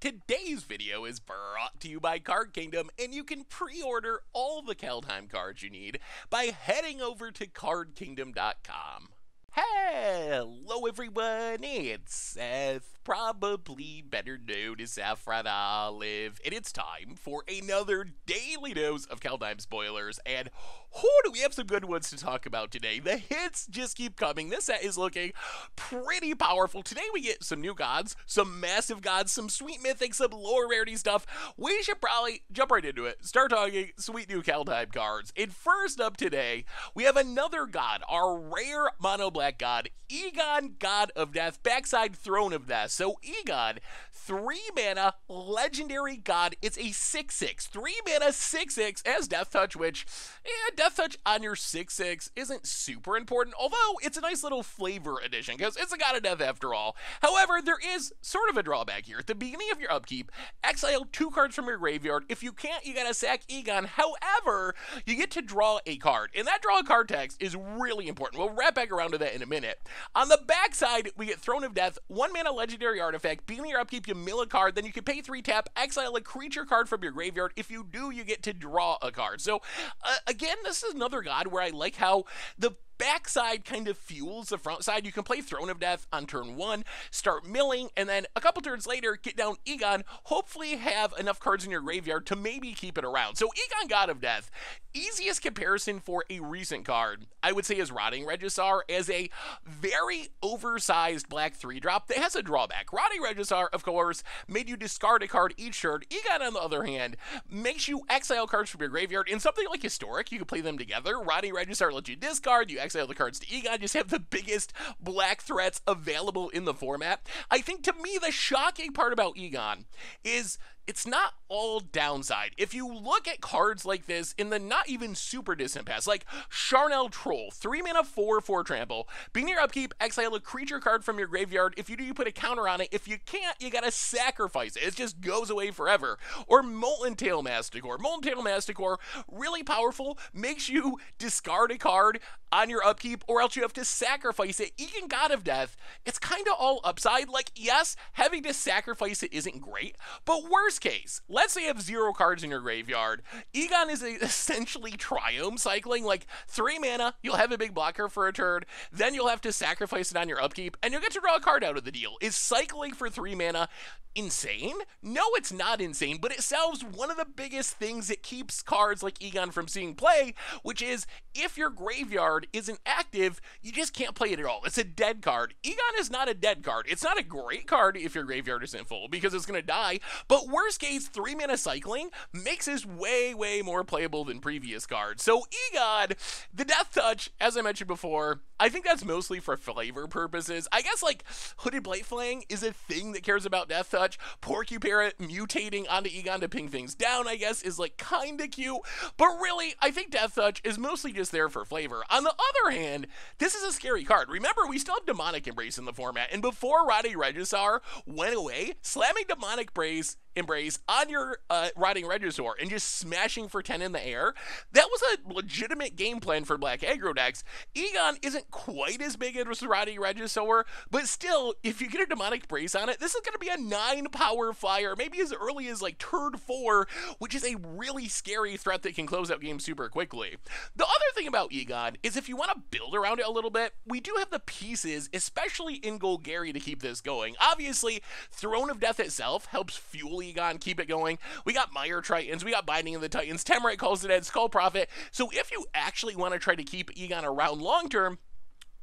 Today's video is brought to you by Card Kingdom, and you can pre-order all the Kaldheim cards you need by heading over to cardkingdom.com. Hello everyone, it's Seth probably better known as Saffron Olive. And it's time for another daily dose of Caldime spoilers. And oh, do we have some good ones to talk about today? The hits just keep coming. This set is looking pretty powerful. Today we get some new gods, some massive gods, some sweet mythic, some lower rarity stuff. We should probably jump right into it. Start talking sweet new Caldime cards. And first up today, we have another god, our rare mono black god, Egon, God of Death, Backside Throne of Death. So Egon, three mana, legendary god. It's a 6 6. Three mana, 6 6 as Death Touch, which, yeah, Death Touch on your 6 6 isn't super important, although it's a nice little flavor addition because it's a god of death after all. However, there is sort of a drawback here. At the beginning of your upkeep, exile two cards from your graveyard. If you can't, you gotta sack Egon. However, you get to draw a card, and that draw a card text is really important. We'll wrap back around to that in a minute. On the backside, we get Throne of Death, one mana legendary legendary artifact, being your upkeep, you mill a card, then you can pay three tap, exile a creature card from your graveyard. If you do, you get to draw a card. So, uh, again, this is another god where I like how the backside kind of fuels the front side. You can play Throne of Death on turn one, start milling, and then a couple turns later, get down Egon, hopefully have enough cards in your graveyard to maybe keep it around. So Egon God of Death, easiest comparison for a recent card, I would say is Rotting Regisar as a very oversized black 3-drop that has a drawback. Rotting Regisar, of course, made you discard a card each turn. Egon, on the other hand, makes you exile cards from your graveyard. In something like Historic, you can play them together. Rotting Regisar lets you discard, you exile the cards to Egon just have the biggest black threats available in the format. I think to me, the shocking part about Egon is it's not all downside. If you look at cards like this in the not even super distant past, like Charnel Troll, 3 mana 4 4 trample, being your upkeep, exile a creature card from your graveyard. If you do, you put a counter on it. If you can't, you gotta sacrifice it. It just goes away forever. Or Molten Tail Masticore. Molten Tail Masticore, really powerful, makes you discard a card on your upkeep, or else you have to sacrifice it. Even God of Death, it's kinda all upside. Like, yes, having to sacrifice it isn't great, but worse case, let's say you have zero cards in your graveyard. Egon is essentially triome cycling, like three mana, you'll have a big blocker for a turn, then you'll have to sacrifice it on your upkeep, and you'll get to draw a card out of the deal. Is cycling for three mana insane? No, it's not insane, but it solves one of the biggest things that keeps cards like Egon from seeing play, which is if your graveyard isn't active, you just can't play it at all. It's a dead card. Egon is not a dead card. It's not a great card if your graveyard isn't full because it's going to die, but we're First Gate's 3 mana cycling makes this way, way more playable than previous cards. So Egod, the Death Touch, as I mentioned before, I think that's mostly for flavor purposes. I guess like Hooded Blightfang is a thing that cares about Death Touch. Porcuparrot mutating onto Egon to ping things down, I guess, is like kinda cute. But really, I think Death Touch is mostly just there for flavor. On the other hand, this is a scary card. Remember, we still have Demonic Embrace in the format, and before Roddy Regisar went away, slamming Demonic Brace embrace on your uh, riding Regisaur and just smashing for 10 in the air. That was a legitimate game plan for black aggro decks. Egon isn't quite as big as riding Regisaur, but still, if you get a demonic brace on it, this is going to be a 9 power flyer, maybe as early as like turn 4, which is a really scary threat that can close out games super quickly. The other thing about Egon is if you want to build around it a little bit, we do have the pieces, especially in Golgari, to keep this going. Obviously, Throne of Death itself helps fuel league keep it going. We got Meyer Tritons, we got Binding of the Titans, Temrite calls it Ed Skull Profit. So if you actually want to try to keep Egon around long term,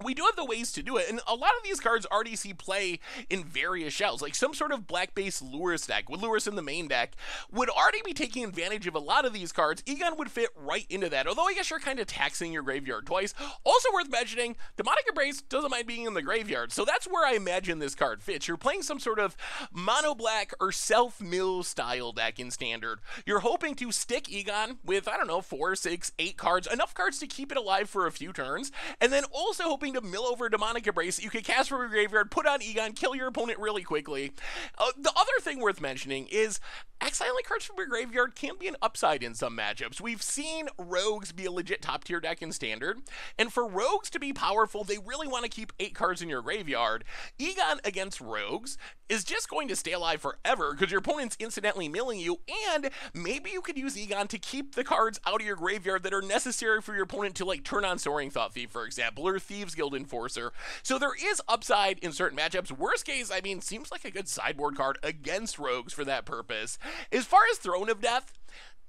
we do have the ways to do it, and a lot of these cards already see play in various shells. Like some sort of black base Lurus deck, with Lurus in the main deck, would already be taking advantage of a lot of these cards. Egon would fit right into that, although I guess you're kind of taxing your graveyard twice. Also worth mentioning, Demonic Embrace doesn't mind being in the graveyard, so that's where I imagine this card fits. You're playing some sort of mono black or self mill style deck in standard. You're hoping to stick Egon with, I don't know, four, six, eight cards, enough cards to keep it alive for a few turns, and then also hoping something to mill over Demonic Embrace that you can cast from your graveyard, put on Egon, kill your opponent really quickly. Uh, the other thing worth mentioning is exiling cards from your graveyard can be an upside in some matchups. We've seen Rogues be a legit top tier deck in Standard, and for Rogues to be powerful, they really want to keep eight cards in your graveyard. Egon against Rogues is just going to stay alive forever because your opponent's incidentally milling you, and maybe you could use Egon to keep the cards out of your graveyard that are necessary for your opponent to like turn on Soaring Thought Thief, for example, or Thieves Guild Enforcer. So there is upside in certain matchups. Worst case, I mean, seems like a good sideboard card against rogues for that purpose. As far as Throne of Death,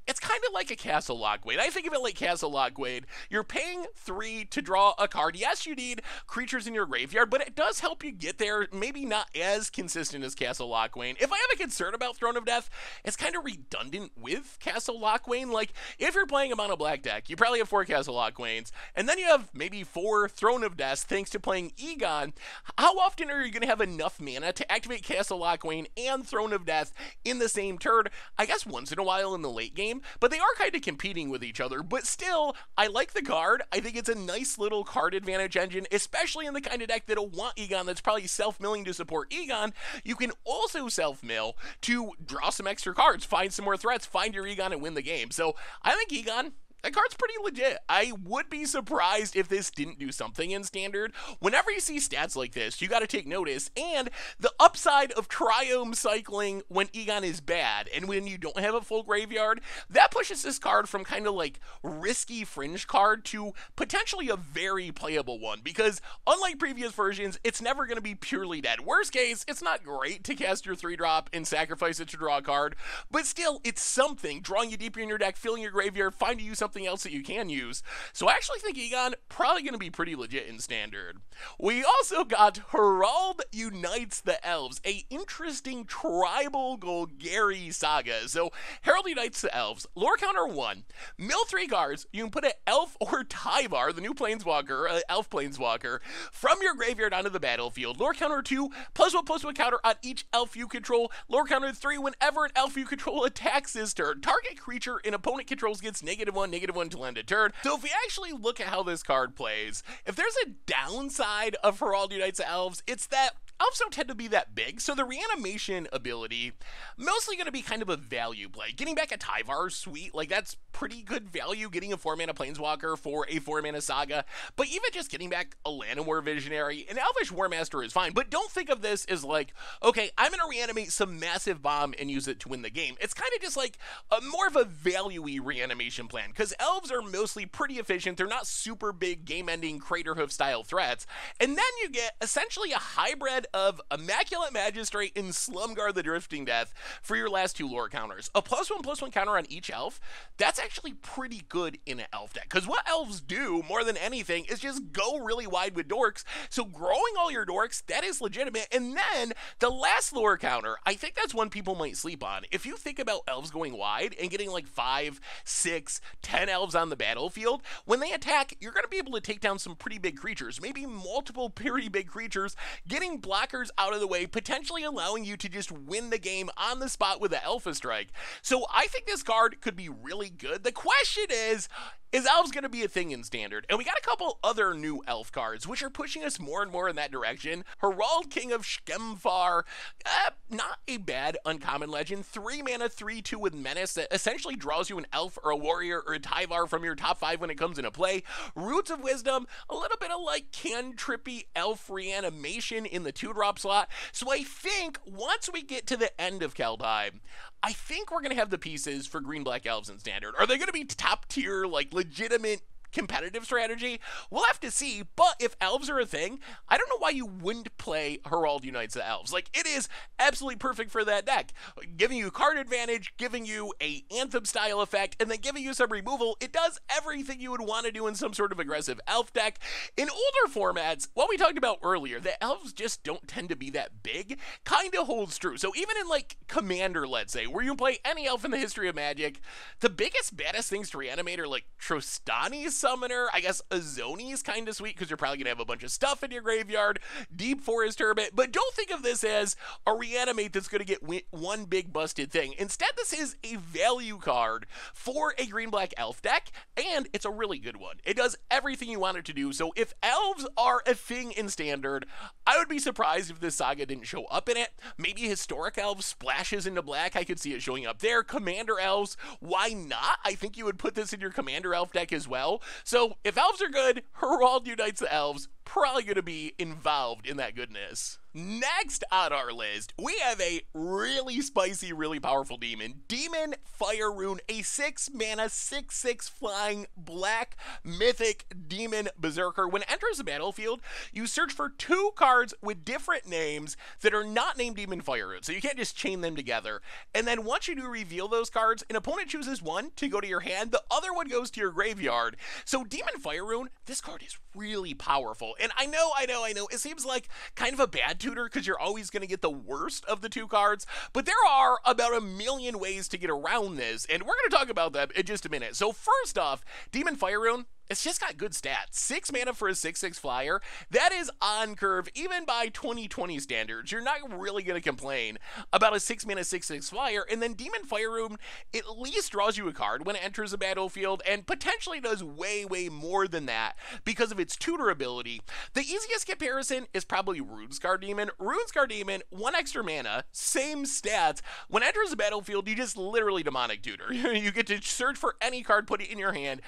it's kind of like a Castle Lockwain. I think of it like Castle Lockwain. You're paying three to draw a card. Yes, you need creatures in your graveyard, but it does help you get there. Maybe not as consistent as Castle Lockwain. If I have a concern about Throne of Death, it's kind of redundant with Castle Lockwain. Like, if you're playing a mono black deck, you probably have four Castle Lockwains, and then you have maybe four Throne of Death thanks to playing Egon. How often are you going to have enough mana to activate Castle Lockwain and Throne of Death in the same turn? I guess once in a while in the late game game, but they are kind of competing with each other. But still, I like the card. I think it's a nice little card advantage engine, especially in the kind of deck that'll want Egon that's probably self milling to support Egon. You can also self mill to draw some extra cards, find some more threats, find your Egon, and win the game. So I think Egon that card's pretty legit. I would be surprised if this didn't do something in standard. Whenever you see stats like this, you got to take notice. And the upside of Triome cycling when Egon is bad and when you don't have a full graveyard, that pushes this card from kind of like risky fringe card to potentially a very playable one because unlike previous versions, it's never going to be purely dead. Worst case, it's not great to cast your 3 drop and sacrifice it to draw a card, but still, it's something. Drawing you deeper in your deck, filling your graveyard, finding you something something else that you can use. So I actually think Egon probably going to be pretty legit in standard. We also got Herald Unites the Elves, a interesting tribal Golgari saga. So Herald Unites the Elves, lore counter 1, mill 3 cards, you can put an elf or Tyvar, the new planeswalker, uh, elf planeswalker, from your graveyard onto the battlefield. Lore counter 2, plus 1 plus 1 counter on each elf you control. Lore counter 3, whenever an elf you control attacks this turn, target creature an opponent controls gets negative 1 negative one to a turn. So if we actually look at how this card plays, if there's a downside of Herald Unites Elves, it's that elves don't tend to be that big, so the reanimation ability mostly going to be kind of a value play. Getting back a Tyvar suite, like that's pretty good value. Getting a four mana Planeswalker for a four mana Saga, but even just getting back a Llanowar Visionary, an Elvish War Master is fine. But don't think of this as like, okay, I'm going to reanimate some massive bomb and use it to win the game. It's kind of just like a more of a valuey reanimation plan because elves are mostly pretty efficient. They're not super big game-ending crater hoof style threats, and then you get essentially a hybrid of Immaculate Magistrate and Slumguard the Drifting Death for your last two lore counters. A plus one plus one counter on each elf, that's actually pretty good in an elf deck. Because what elves do more than anything is just go really wide with dorks. So growing all your dorks, that is legitimate. And then the last lore counter, I think that's one people might sleep on. If you think about elves going wide and getting like five, six, ten elves on the battlefield, when they attack, you're going to be able to take down some pretty big creatures, maybe multiple pretty big creatures, getting blocked blockers out of the way, potentially allowing you to just win the game on the spot with the Alpha Strike. So I think this card could be really good. The question is, is elves going to be a thing in Standard, and we got a couple other new Elf cards, which are pushing us more and more in that direction. Herald King of Shkemfar, uh, not a bad uncommon legend. 3 mana, 3 2 with Menace that essentially draws you an Elf or a Warrior or a Tyvar from your top 5 when it comes into play. Roots of Wisdom, a little bit of like cantrippy Elf reanimation in the 2 drop slot. So I think once we get to the end of Keldheim, I think we're going to have the pieces for green, black, elves, and standard. Are they going to be top tier, like legitimate competitive strategy? We'll have to see, but if elves are a thing, I don't know why you wouldn't play Herald Unites the Elves. Like, it is absolutely perfect for that deck. Giving you card advantage, giving you a Anthem-style effect, and then giving you some removal, it does everything you would want to do in some sort of aggressive elf deck. In older formats, what we talked about earlier, the elves just don't tend to be that big, kind of holds true. So even in, like, Commander, let's say, where you play any elf in the history of Magic, the biggest, baddest things to reanimate are, like, Trostani's Summoner. I guess Azoni is kind of sweet because you're probably going to have a bunch of stuff in your graveyard. Deep Forest Hermit. But don't think of this as a reanimate that's going to get one big busted thing. Instead, this is a value card for a green black elf deck, and it's a really good one. It does everything you want it to do. So if elves are a thing in standard, I would be surprised if this saga didn't show up in it. Maybe historic elves splashes into black. I could see it showing up there. Commander elves, why not? I think you would put this in your commander elf deck as well. So if elves are good, Herald unites the elves probably going to be involved in that goodness. Next on our list, we have a really spicy, really powerful demon. Demon Fire Rune, a 6 mana, 6 6 flying black mythic demon berserker. When it enters the battlefield, you search for two cards with different names that are not named Demon Fire Rune. So you can't just chain them together. And then once you do reveal those cards, an opponent chooses one to go to your hand, the other one goes to your graveyard. So Demon Fire Rune, this card is really powerful. And I know, I know, I know, it seems like kind of a bad tutor because you're always going to get the worst of the two cards, but there are about a million ways to get around this, and we're going to talk about them in just a minute. So, first off, Demon Fire Rune, it's just got good stats. Six mana for a 6 6 flyer, that is on curve, even by 2020 standards. You're not really going to complain about a six mana 6 6 flyer. And then Demon Fire Room at least draws you a card when it enters a battlefield and potentially does way, way more than that because of its tutor ability. The easiest comparison is probably Rune Scar Demon. Rune Scar Demon, one extra mana, same stats. When it enters a battlefield, you just literally demonic tutor. you get to search for any card, put it in your hand.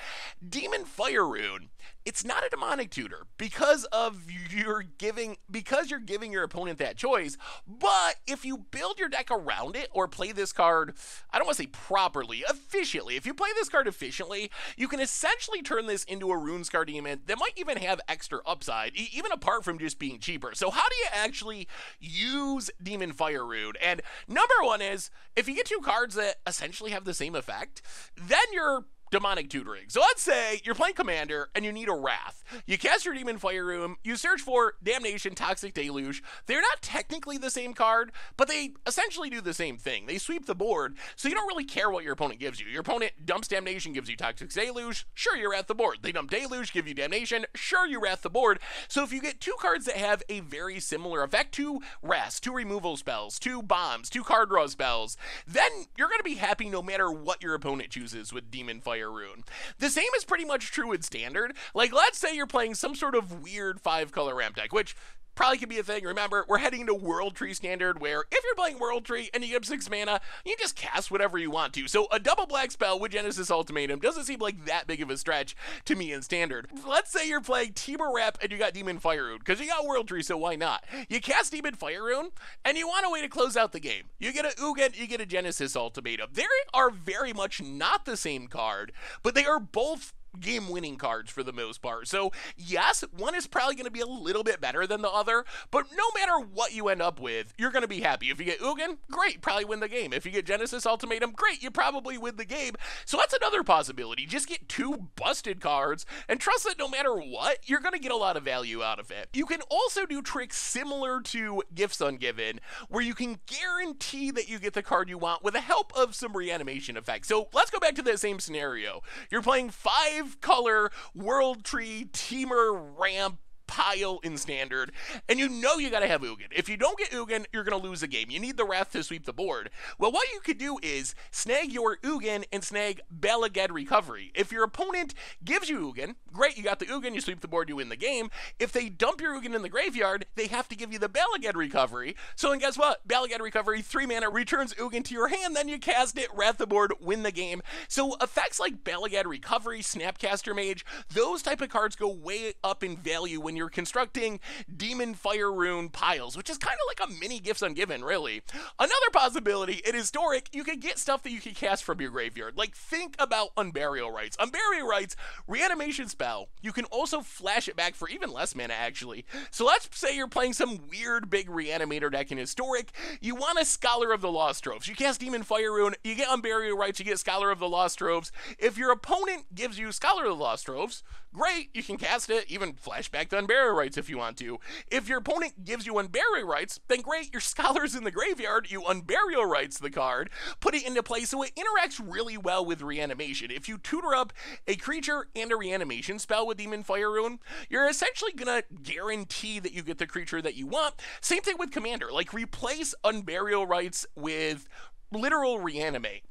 Demon Fire player rune, it's not a demonic tutor because of your giving because you're giving your opponent that choice. But if you build your deck around it or play this card, I don't want to say properly, efficiently. If you play this card efficiently, you can essentially turn this into a runes card demon that might even have extra upside, even apart from just being cheaper. So how do you actually use Demon Fire Rune? And number one is if you get two cards that essentially have the same effect, then you're demonic tutoring. So let's say you're playing Commander and you need a Wrath. You cast your Demon Fire Room, you search for Damnation, Toxic Deluge. They're not technically the same card, but they essentially do the same thing. They sweep the board, so you don't really care what your opponent gives you. Your opponent dumps Damnation, gives you Toxic Deluge. Sure, you Wrath the board. They dump Deluge, give you Damnation. Sure, you Wrath the board. So if you get two cards that have a very similar effect, two Wraths, two removal spells, two bombs, two card draw spells, then you're going to be happy no matter what your opponent chooses with Demon Fire player rune. The same is pretty much true in standard. Like, let's say you're playing some sort of weird five color ramp deck, which probably could be a thing. Remember, we're heading to World Tree Standard, where if you're playing World Tree and you get six mana, you just cast whatever you want to. So a double black spell with Genesis Ultimatum doesn't seem like that big of a stretch to me in Standard. Let's say you're playing Timur Rep and you got Demon Fire Rune, because you got World Tree, so why not? You cast Demon Fire Rune, and you want a way to close out the game. You get a Ugin, you get a Genesis Ultimatum. They are very much not the same card, but they are both game winning cards for the most part. So, yes, one is probably going to be a little bit better than the other, but no matter what you end up with, you're going to be happy. If you get Ugin, great, probably win the game. If you get Genesis Ultimatum, great, you probably win the game. So, that's another possibility. Just get two busted cards and trust that no matter what, you're going to get a lot of value out of it. You can also do tricks similar to Gifts Ungiven, where you can guarantee that you get the card you want with the help of some reanimation effects. So, let's go back to that same scenario. You're playing five five color world tree teamer ramp pile in standard. And you know you got to have Ugin. If you don't get Ugin, you're going to lose the game. You need the Wrath to sweep the board. Well, what you could do is snag your Ugin and snag Balagad Recovery. If your opponent gives you Ugin, great, you got the Ugin, you sweep the board, you win the game. If they dump your Ugin in the graveyard, they have to give you the Balagad Recovery. So then guess what? Balagad Recovery, 3 mana, returns Ugin to your hand, then you cast it, Wrath the board, win the game. So effects like Balagad Recovery, Snapcaster Mage, those type of cards go way up in value when you're constructing demon fire rune piles, which is kind of like a mini gifts ungiven, really. Another possibility, it is Doric, you can get stuff that you can cast from your graveyard. Like, think about Unburial Rites. Unburial Rites, reanimation spell. You can also flash it back for even less mana, actually. So let's say you're playing some weird big reanimator deck in Historic. You want a Scholar of the Lost Troves. You cast Demon Fire Rune, you get Unburial Rites, you get Scholar of the Lost Troves. If your opponent gives you Scholar of the Lost Troves, Great, you can cast it, even flashback to Unbury Rights if you want to. If your opponent gives you Unbury Rights, then great, your Scholar's in the graveyard, you Unburial Rights the card, put it into play so it interacts really well with Reanimation. If you tutor up a creature and a Reanimation spell with Demon Fire Rune, you're essentially gonna guarantee that you get the creature that you want. Same thing with Commander, like replace Unburial Rights with literal Reanimate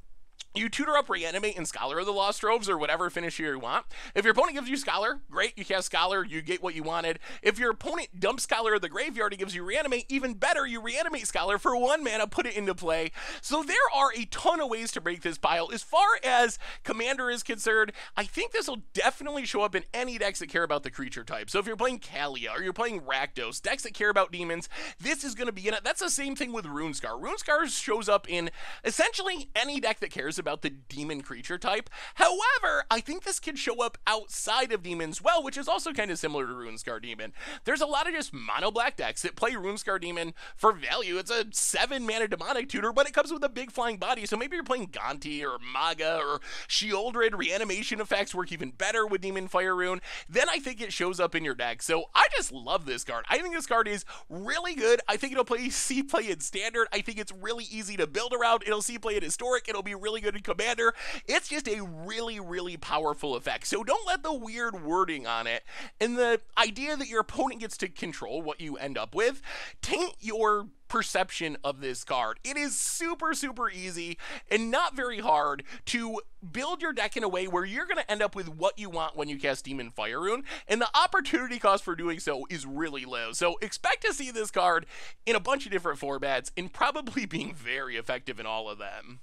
you tutor up reanimate and scholar of the lost robes or whatever finisher you want if your opponent gives you scholar great you cast scholar you get what you wanted if your opponent dumps scholar of the graveyard and gives you reanimate even better you reanimate scholar for one mana put it into play so there are a ton of ways to break this pile as far as commander is concerned i think this will definitely show up in any decks that care about the creature type so if you're playing kalia or you're playing rakdos decks that care about demons this is going to be in it that's the same thing with runescar runescar shows up in essentially any deck that cares about about the demon creature type. However, I think this could show up outside of demons well, which is also kind of similar to Runescar Demon. There's a lot of just mono black decks that play Runescar Demon for value. It's a 7 mana demonic tutor, but it comes with a big flying body, so maybe you're playing Gonti or Maga or Shieldred. Reanimation effects work even better with Demon Fire Rune. Then I think it shows up in your deck. So I just love this card. I think this card is really good. I think it'll play C play in standard. I think it's really easy to build around. It'll C play in historic. It'll be really good Commander. It's just a really, really powerful effect. So don't let the weird wording on it and the idea that your opponent gets to control what you end up with taint your perception of this card. It is super, super easy and not very hard to build your deck in a way where you're going to end up with what you want when you cast Demon Fire Rune, and the opportunity cost for doing so is really low. So expect to see this card in a bunch of different formats and probably being very effective in all of them.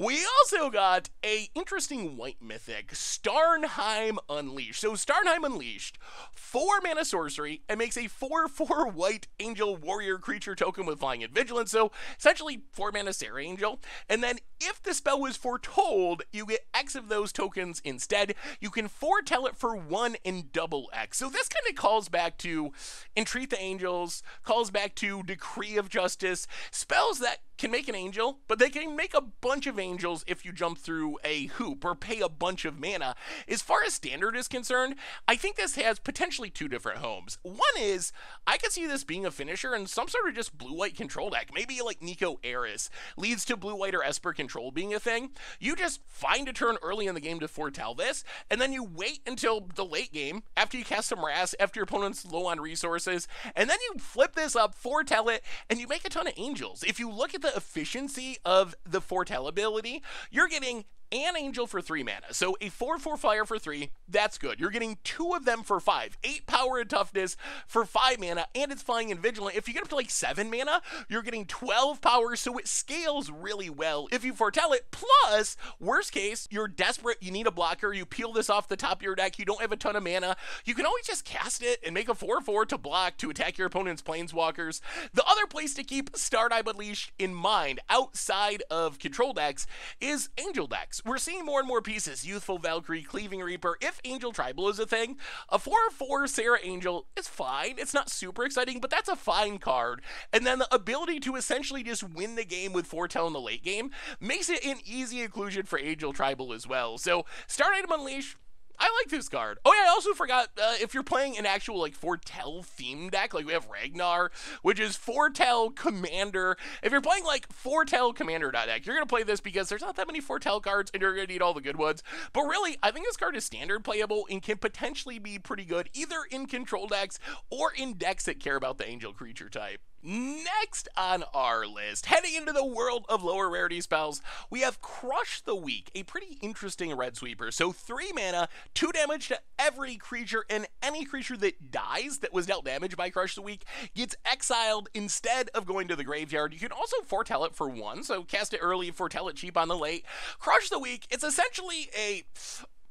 We also got a interesting white mythic, Starnheim Unleashed. So Starnheim Unleashed, 4 mana sorcery, and makes a 4-4 white angel warrior creature token with flying and vigilance, so essentially 4 mana Sarah Angel. And then if the spell was foretold, you get X of those tokens instead. You can foretell it for 1 and double X. So this kind of calls back to Entreat the Angels, calls back to Decree of Justice, spells that can make an angel, but they can make a bunch of angels if you jump through a hoop or pay a bunch of mana. As far as standard is concerned, I think this has potentially two different homes. One is I could see this being a finisher and some sort of just blue white control deck, maybe like Nico Eris leads to blue white or Esper control being a thing. You just find a turn early in the game to foretell this, and then you wait until the late game after you cast some Rass, after your opponent's low on resources, and then you flip this up, foretell it, and you make a ton of angels. If you look at the efficiency of the foretellability, you're getting and Angel for 3 mana. So a 4 4 flyer for 3, that's good. You're getting two of them for 5. 8 power and toughness for 5 mana, and it's flying and vigilant. If you get up to like 7 mana, you're getting 12 power, so it scales really well if you foretell it. Plus, worst case, you're desperate, you need a blocker, you peel this off the top of your deck, you don't have a ton of mana, you can always just cast it and make a 4 4 to block to attack your opponent's planeswalkers. The other place to keep Stardive Unleashed in mind outside of control decks is Angel decks we're seeing more and more pieces. Youthful Valkyrie, Cleaving Reaper, if Angel Tribal is a thing. A 4-4 Sarah Angel is fine. It's not super exciting, but that's a fine card. And then the ability to essentially just win the game with Foretell in the late game makes it an easy inclusion for Angel Tribal as well. So, Star Item Unleashed I like this card. Oh yeah, I also forgot uh, if you're playing an actual like Fortell theme deck, like we have Ragnar, which is Fortell Commander. If you're playing like Fortell Commander deck, you're gonna play this because there's not that many Fortell cards, and you're gonna need all the good ones. But really, I think this card is standard playable and can potentially be pretty good either in control decks or in decks that care about the angel creature type. Next on our list, heading into the world of lower rarity spells, we have Crush the Weak, a pretty interesting red sweeper. So, three mana, two damage to every creature, and any creature that dies that was dealt damage by Crush the Weak gets exiled instead of going to the graveyard. You can also foretell it for one, so cast it early, foretell it cheap on the late. Crush the Weak, it's essentially a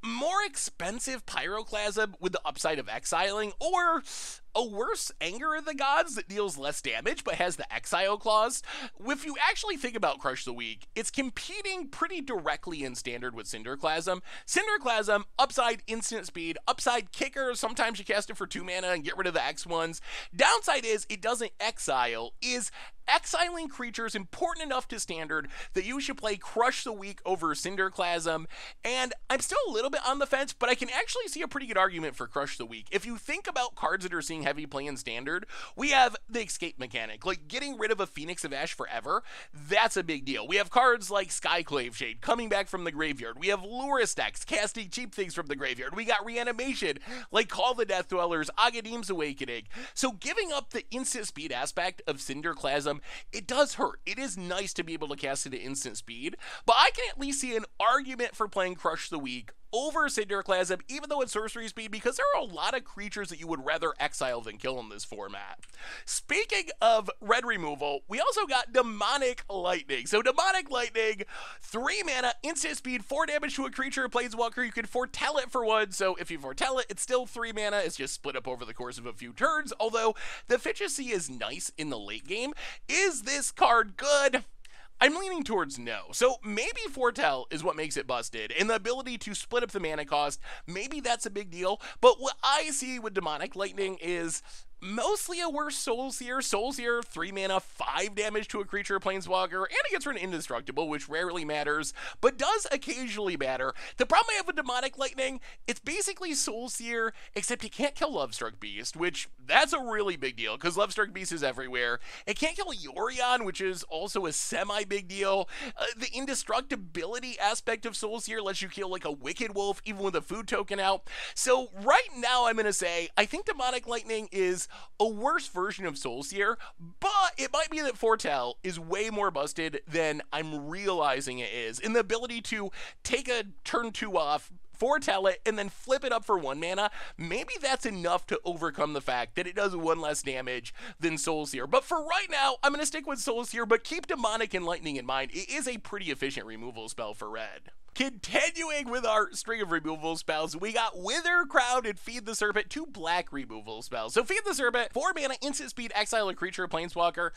more expensive pyroclasm with the upside of exiling, or a worse Anger of the Gods that deals less damage but has the Exile clause. If you actually think about Crush the Weak, it's competing pretty directly in standard with Cinderclasm. Cinderclasm, upside instant speed, upside kicker, sometimes you cast it for two mana and get rid of the X ones. Downside is it doesn't exile, is exiling creatures important enough to standard that you should play Crush the Weak over Cinderclasm. And I'm still a little bit on the fence, but I can actually see a pretty good argument for Crush the Weak. If you think about cards that are seeing being heavy playing standard, we have the escape mechanic. Like getting rid of a Phoenix of Ash forever, that's a big deal. We have cards like Skyclave Shade coming back from the graveyard. We have Luristex casting cheap things from the graveyard. We got reanimation like Call the Death Dwellers, Agadeem's Awakening. So giving up the instant speed aspect of Cinderclasm, it does hurt. It is nice to be able to cast it at instant speed, but I can at least see an argument for playing Crush the Weak over Sideroclasm, even though it's sorcery speed, because there are a lot of creatures that you would rather exile than kill in this format. Speaking of red removal, we also got Demonic Lightning. So Demonic Lightning, 3 mana, instant speed, 4 damage to a creature plays planeswalker. You can foretell it for 1, so if you foretell it, it's still 3 mana. It's just split up over the course of a few turns, although the efficiency is nice in the late game. Is this card good? I'm leaning towards no. So maybe Fortel is what makes it busted, and the ability to split up the mana cost, maybe that's a big deal. But what I see with demonic lightning is mostly a worse Soulseer. Soulseer, 3 mana, 5 damage to a creature, planeswalker, and it gets rid of indestructible, which rarely matters, but does occasionally matter. The problem I have with Demonic Lightning, it's basically Soulseer, except it can't kill Lovestruck Beast, which that's a really big deal, because Lovestruck Beast is everywhere. It can't kill Yorion, which is also a semi-big deal. Uh, the indestructibility aspect of Soulseer lets you kill like a Wicked Wolf, even with a food token out. So right now I'm going to say, I think Demonic Lightning is a worse version of Soulseer, but it might be that Fortel is way more busted than I'm realizing it is in the ability to take a turn two off, Fortell it, and then flip it up for one mana, maybe that's enough to overcome the fact that it does one less damage than Soulseer. But for right now, I'm going to stick with Soulseer, but keep Demonic and Lightning in mind. It is a pretty efficient removal spell for red. Continuing with our string of removal spells, we got Wither, Crown and Feed the Serpent, two black removal spells. So Feed the Serpent, 4 mana, instant speed, exile a creature, planeswalker.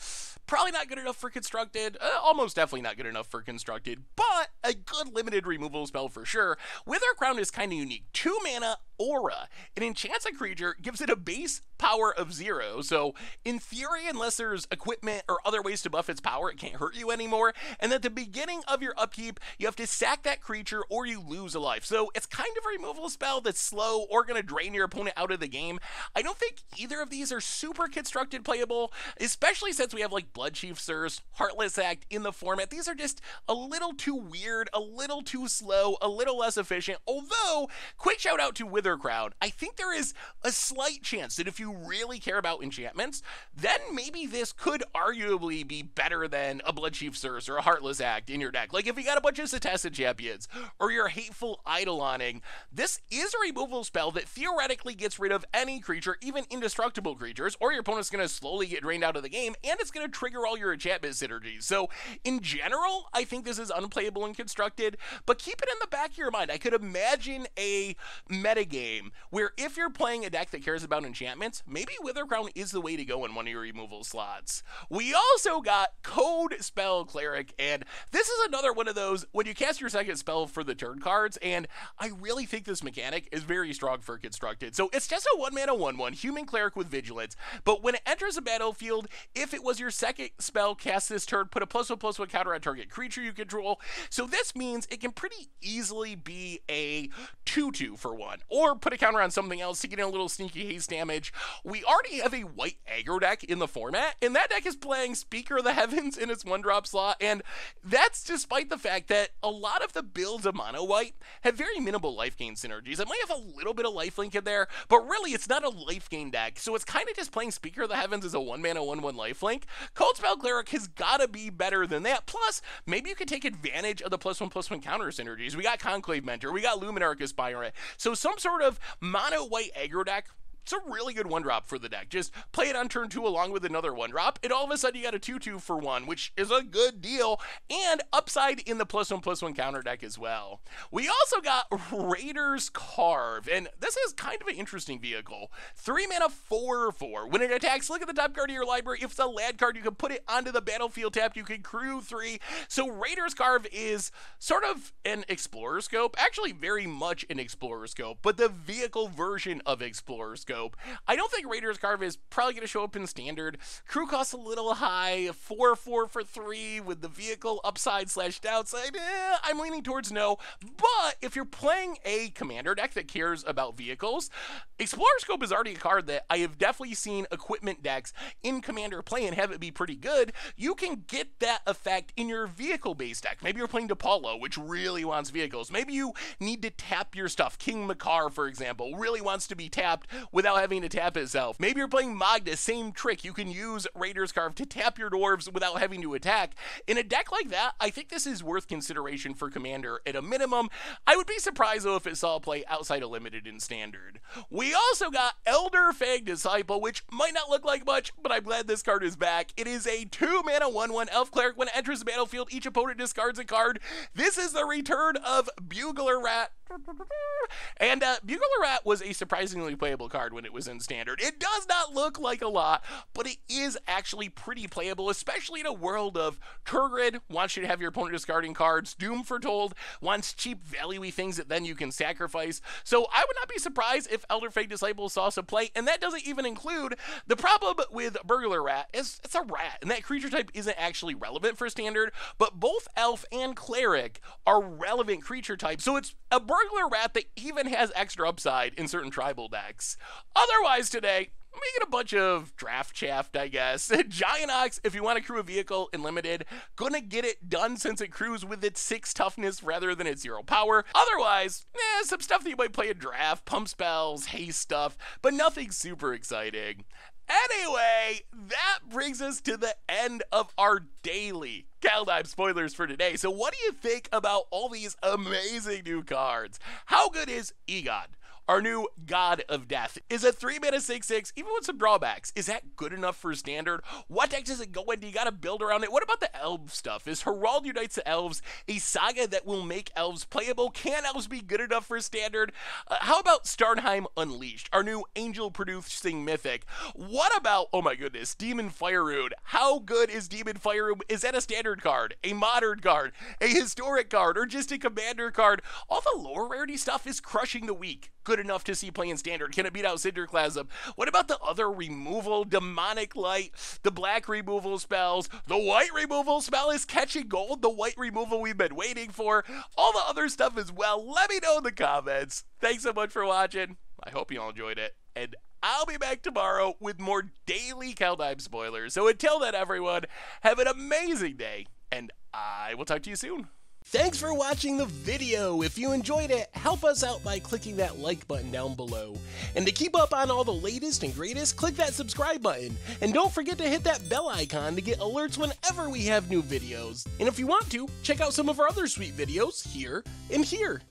Probably not good enough for constructed, uh, almost definitely not good enough for constructed, but a good limited removal spell for sure. Wither Crown is kind of unique. Two mana, Aura. An enchanted creature gives it a base power of zero, so in theory, unless there's equipment or other ways to buff its power, it can't hurt you anymore. And at the beginning of your upkeep, you have to sack that creature or you lose a life. So it's kind of a removal spell that's slow or going to drain your opponent out of the game. I don't think either of these are super constructed playable, especially since we have like Blood Chief's Heartless Act in the format. These are just a little too weird, a little too slow, a little less efficient, although quick shout out to Wither crowd, I think there is a slight chance that if you really care about enchantments, then maybe this could arguably be better than a Bloodchief Chief Source or a Heartless Act in your deck. Like if you got a bunch of Setessa champions or your Hateful Eidoloning, this is a removal spell that theoretically gets rid of any creature, even indestructible creatures, or your opponent's going to slowly get drained out of the game, and it's going to trigger all your enchantment synergies. So in general, I think this is unplayable and constructed, but keep it in the back of your mind. I could imagine a meta game where if you're playing a deck that cares about enchantments, maybe Wither Crown is the way to go in one of your removal slots. We also got Code Spell Cleric, and this is another one of those when you cast your second spell for the turn cards, and I really think this mechanic is very strong for Constructed. So it's just a one mana 1 1 human cleric with vigilance, but when it enters the battlefield, if it was your second spell cast this turn, put a plus one plus one counter on target creature you control. So this means it can pretty easily be a 2 2 for one, or or put a counter on something else to get in a little sneaky haste damage. We already have a white aggro deck in the format, and that deck is playing Speaker of the Heavens in its one drop slot, and that's despite the fact that a lot of the builds of mono white have very minimal life gain synergies. It might have a little bit of life link in there, but really it's not a life gain deck, so it's kind of just playing Speaker of the Heavens as a one mana, one one life link. Cold Spell Cleric has got to be better than that. Plus, maybe you could take advantage of the plus one plus one counter synergies. We got Conclave Mentor, we got Luminarchus Byron, so some sort Sort of mono white aggro deck? It's a really good one drop for the deck. Just play it on turn two along with another one drop, and all of a sudden you got a 2 2 for one, which is a good deal, and upside in the plus one plus one counter deck as well. We also got Raiders Carve, and this is kind of an interesting vehicle. Three mana, four, four. When it attacks, look at the top card of your library. If it's a land card, you can put it onto the battlefield tapped. You can crew three. So Raiders Carve is sort of an explorer scope, actually, very much an explorer scope, but the vehicle version of explorer scope scope. I don't think Raiders Carve is probably going to show up in standard. Crew costs a little high, 4 4 for 3 with the vehicle upside slash downside. Eh, I'm leaning towards no, but if you're playing a commander deck that cares about vehicles, Explorer Scope is already a card that I have definitely seen equipment decks in commander play and have it be pretty good. You can get that effect in your vehicle based deck. Maybe you're playing DePaulo, which really wants vehicles. Maybe you need to tap your stuff. King Makar, for example, really wants to be tapped with without having to tap itself. Maybe you're playing Magda, same trick. You can use Raider's Carve to tap your dwarves without having to attack. In a deck like that, I think this is worth consideration for Commander at a minimum. I would be surprised though if it saw play outside of Limited and Standard. We also got Elder Fag Disciple, which might not look like much, but I'm glad this card is back. It is a 2 mana 1 1 Elf Cleric. When it enters the battlefield, each opponent discards a card. This is the return of Bugler Rat. And uh, Bugler Rat was a surprisingly playable card standard when it was in standard. It does not look like a lot, but it is actually pretty playable, especially in a world of Turgrid wants you to have your opponent discarding cards, Doom Foretold wants cheap, valuey things that then you can sacrifice. So I would not be surprised if Elder Fate Disciples saw some play, and that doesn't even include the problem with Burglar Rat is it's a rat, and that creature type isn't actually relevant for standard, but both Elf and Cleric are relevant creature types, so it's a Burglar Rat that even has extra upside in certain tribal decks. Otherwise, today, we get a bunch of draft shaft, I guess. Giant Ox, if you want to crew a vehicle in Limited, gonna get it done since it crews with its 6 toughness rather than its 0 power. Otherwise, eh, some stuff that you might play in draft, pump spells, haste stuff, but nothing super exciting. Anyway, that brings us to the end of our daily Kaldheim spoilers for today. So, what do you think about all these amazing new cards? How good is Egon? Our new God of Death is a 3 mana 6 6, even with some drawbacks. Is that good enough for standard? What deck does it go Do You gotta build around it. What about the elf stuff? Is Herald Unites the Elves a saga that will make elves playable? Can elves be good enough for standard? Uh, how about Starnheim Unleashed, our new angel producing mythic? What about, oh my goodness, Demon Fire How good is Demon Fire Is that a standard card, a modern card, a historic card, or just a commander card? All the lower rarity stuff is crushing the weak good enough to see playing standard? Can it beat out Cinderclasm? What about the other removal, Demonic Light, the black removal spells, the white removal spell is Catching Gold, the white removal we've been waiting for, all the other stuff as well? Let me know in the comments. Thanks so much for watching. I hope you all enjoyed it, and I'll be back tomorrow with more daily Keldheim spoilers. So until then, everyone, have an amazing day, and I will talk to you soon. Thanks for watching the video. If you enjoyed it, help us out by clicking that like button down below. And to keep up on all the latest and greatest, click that subscribe button. And don't forget to hit that bell icon to get alerts whenever we have new videos. And if you want to, check out some of our other sweet videos here and here.